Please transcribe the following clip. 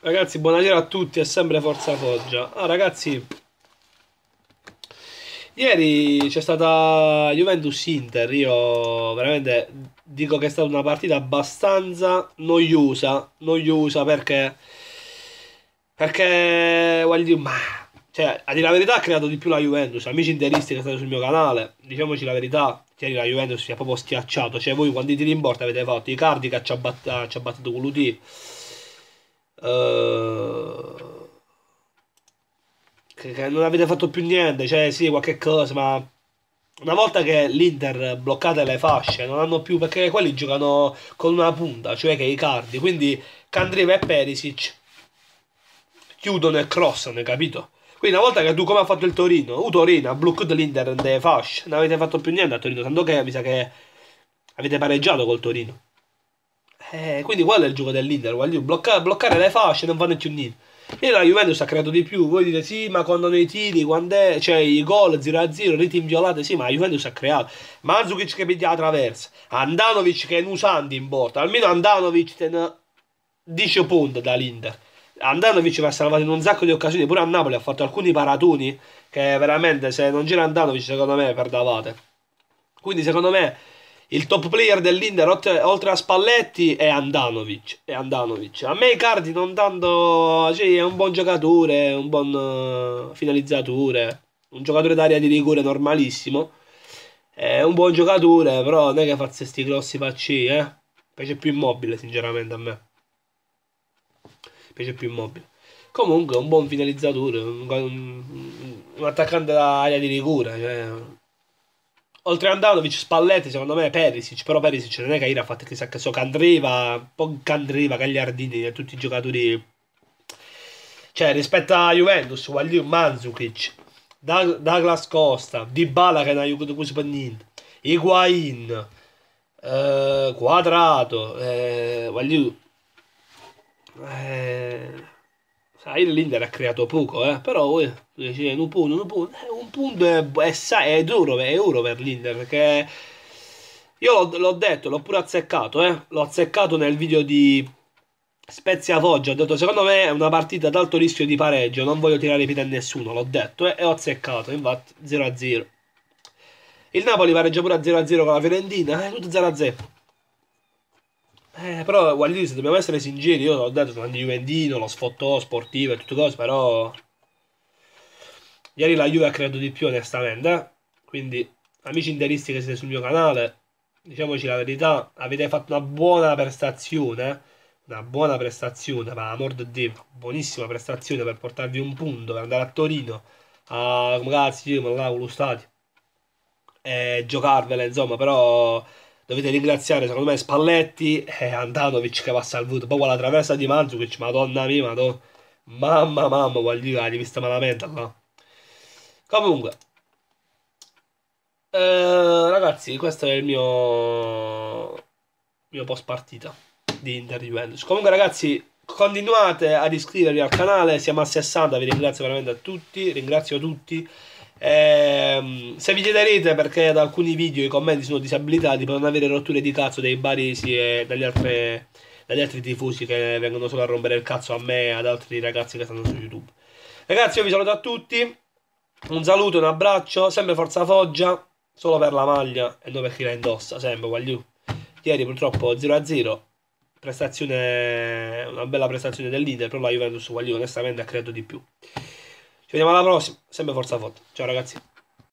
Ragazzi, buonasera a tutti, è sempre Forza Foggia. Ah, ragazzi, ieri c'è stata Juventus-Inter. Io veramente dico che è stata una partita abbastanza noiosa. Noiosa perché... Perché... Voglio dire, ma... Cioè, a dire la verità ha creato di più la Juventus. Amici interisti che state sul mio canale, diciamoci la verità. Ieri la Juventus si è proprio schiacciato. Cioè, voi quanti tiri in porta avete fatto? I cardi che ci ha, bat- ci ha battuto con l'Uti Uh, che, non avete fatto più niente, cioè sì, qualche cosa, ma una volta che l'Inter bloccate le fasce, non hanno più perché quelli giocano con una punta, cioè che i cardi, quindi Candreva e Perisic chiudono e crossano, capito? Quindi una volta che tu come ha fatto il Torino, u uh, Torino ha bloccato l'Inter nelle fasce, non avete fatto più niente a Torino, tanto che mi sa che avete pareggiato col Torino. Eh, quindi quello è il gioco dell'Inter, bloccare, bloccare le fasce non fanno più niente. E la Juventus ha creato di più, voi dite sì, ma quando nei tiri, quando è, cioè i gol 0-0, reti inviolate, sì, ma la Juventus ha creato. Mazzucic che piglia la traversa, Andanovic che è inusante in porta, almeno Andanovic ten 10 punti dall'Inter. Andanovic va salvato in un sacco di occasioni, pure a Napoli ha fatto alcuni paratoni che veramente se non c'era Andanovic secondo me perdavate. Quindi secondo me il top player dell'Inter oltre, a Spalletti è Andanovic, è Andanovic. A me Cardi non tanto... Cioè, è un buon giocatore, un buon eh, finalizzatore, un giocatore d'aria di rigore normalissimo. È un buon giocatore, però non è che fa questi grossi pacci, eh. Piace più immobile, sinceramente, a me. Piace più immobile. Comunque, è un buon finalizzatore, un, un, un attaccante d'aria di rigore, cioè oltre a Andanovic, Spalletti, secondo me Perisic, però Perisic non è che ha fatto chissà che so, Candreva, un po' Candreva, Gagliardini, tutti i giocatori... Cioè, rispetto a Juventus, Wagliu, Manzukic, Douglas Costa, Dybala che non ha aiutato così per niente, Higuain, eh, Quadrato, eh, Wagliu... Eh, Aí ah, l'Inter ha creato poco, eh? però eh, eh un punto, un punto, un punto è, è, è, duro, è duro per l'Inter perché io l'ho, detto, l'ho pure azzeccato, eh? l'ho azzeccato nel video di Spezia Foggia, ho detto secondo me è una partita ad alto rischio di pareggio, non voglio tirare i piedi a nessuno, l'ho detto eh? e ho azzeccato, infatti 0-0. Il Napoli pareggia pure a 0-0 con la Fiorentina, è eh, tutto 0-0. Eh, però Guardini, se dobbiamo essere sinceri, io ho dato tanto Juventino, lo sfottò sportivo e tutto cose, però... Ieri la Juve ha creduto di più, onestamente, eh? Quindi, amici interisti che siete sul mio canale, diciamoci la verità, avete fatto una buona prestazione, eh. una buona prestazione, per amor di Dio, buonissima prestazione per portarvi un punto, per andare a Torino, a... Ragazzi, io me l'avevo lo stadio, e eh, giocarvela, insomma, però dovete ringraziare secondo me Spalletti e Andanovic che va salvuto poi con la traversa di Mandzukic madonna mia madonna mamma mamma voglio dire vista malamente no? comunque eh, ragazzi questo è il mio mio post partita di Inter Juventus comunque ragazzi continuate ad iscrivervi al canale siamo a 60 vi ringrazio veramente a tutti ringrazio tutti Ehm, se vi chiederete perché ad alcuni video i commenti sono disabilitati per non avere rotture di cazzo dai baresi e dagli altri, dagli altri tifosi che vengono solo a rompere il cazzo a me e ad altri ragazzi che stanno su YouTube. Ragazzi, io vi saluto a tutti. Un saluto, un abbraccio, sempre Forza Foggia, solo per la maglia e non per chi la indossa, sempre, guagliù. Ieri purtroppo 0 0 prestazione, una bella prestazione dell'Inter, però la Juventus Guaglione onestamente ha creato di più. Ci vediamo alla prossima, sempre Forza a Foto. Ciao ragazzi.